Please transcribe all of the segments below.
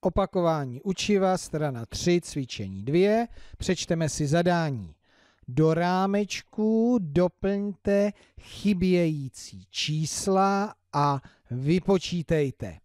Opakování učiva, strana 3, cvičení 2. Přečteme si zadání. Do rámečku doplňte chybějící čísla a vypočítejte.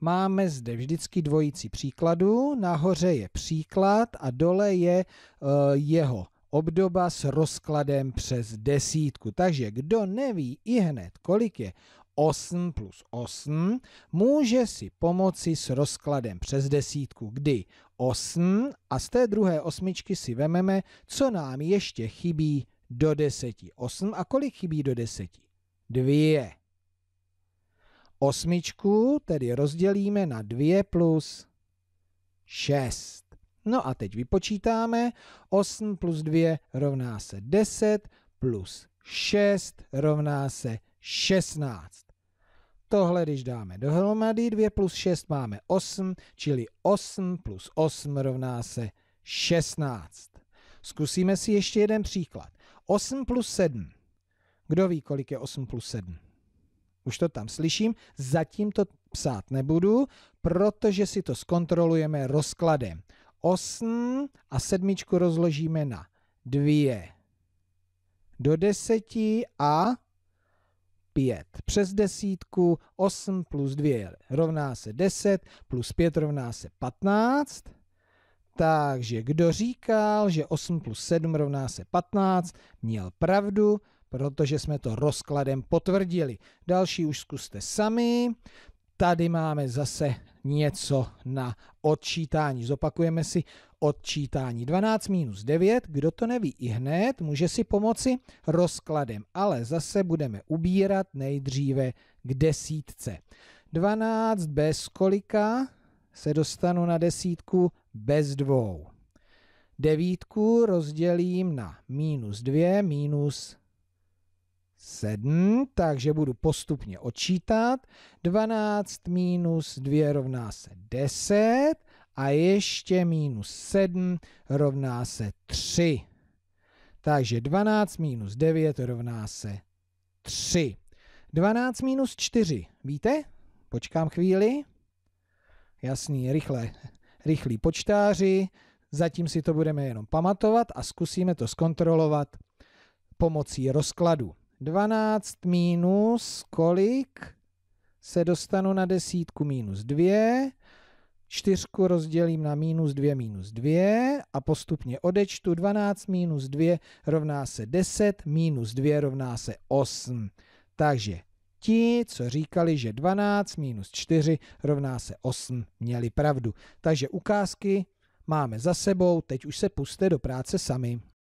Máme zde vždycky dvojici příkladů. nahoře je příklad a dole je eh, jeho obdoba s rozkladem přes desítku. Takže kdo neví i hned, kolik je 8 plus 8, může si pomoci s rozkladem přes desítku, kdy 8 a z té druhé osmičky si vememe, co nám ještě chybí do deseti. 8 a kolik chybí do deseti? 2. Osmičku tedy rozdělíme na 2 plus 6. No a teď vypočítáme. 8 plus 2 rovná se 10 plus 6 rovná se 16. Tohle, když dáme dohromady, 2 plus 6 máme 8, čili 8 plus 8 rovná se 16. Zkusíme si ještě jeden příklad. 8 plus 7. Kdo ví, kolik je 8 plus 7? Už to tam slyším, zatím to psát nebudu, protože si to zkontrolujeme rozkladem. 8 a 7 rozložíme na 2 do 10 a 5. Přes desítku 8 plus 2 rovná se 10, plus 5 rovná se 15. Takže kdo říkal, že 8 plus 7 rovná se 15, měl pravdu, protože jsme to rozkladem potvrdili. Další už zkuste sami. Tady máme zase něco na odčítání. Zopakujeme si odčítání. 12 minus 9, kdo to neví i hned, může si pomoci rozkladem, ale zase budeme ubírat nejdříve k desítce. 12 bez kolika se dostanu na desítku bez dvou. Devítku rozdělím na minus 2, minus 7, takže budu postupně odčítat. 12 minus 2 rovná se 10 a ještě minus 7 rovná se 3. Takže 12 minus 9 rovná se 3. 12 minus 4, víte? Počkám chvíli. Jasný, rychle, rychlí počtáři. Zatím si to budeme jenom pamatovat a zkusíme to zkontrolovat pomocí rozkladu. 12 minus kolik se dostanu na desítku minus 2, čtyřku rozdělím na minus 2 minus 2 a postupně odečtu 12 minus 2 rovná se 10, minus 2 rovná se 8. Takže ti, co říkali, že 12 minus 4 rovná se 8, měli pravdu. Takže ukázky máme za sebou, teď už se puste do práce sami.